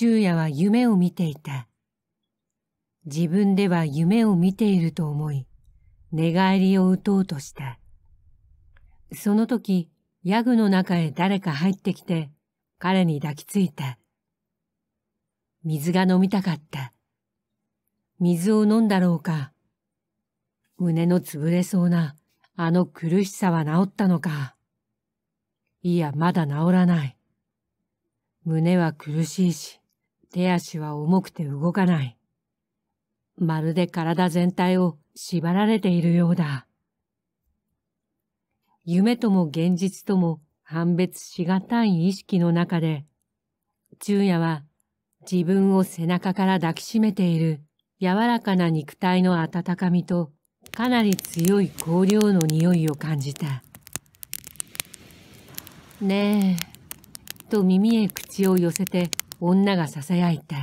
昼夜は夢を見ていた。自分では夢を見ていると思い、寝返りを打とうとした。その時、ヤグの中へ誰か入ってきて、彼に抱きついた。水が飲みたかった。水を飲んだろうか。胸の潰れそうな、あの苦しさは治ったのか。いや、まだ治らない。胸は苦しいし、手足は重くて動かない。まるで体全体を縛られているようだ。夢とも現実とも判別しがたい意識の中で、昼夜は自分を背中から抱きしめている柔らかな肉体の温かみとかなり強い香料の匂いを感じた。ねえ、と耳へ口を寄せて女が囁いて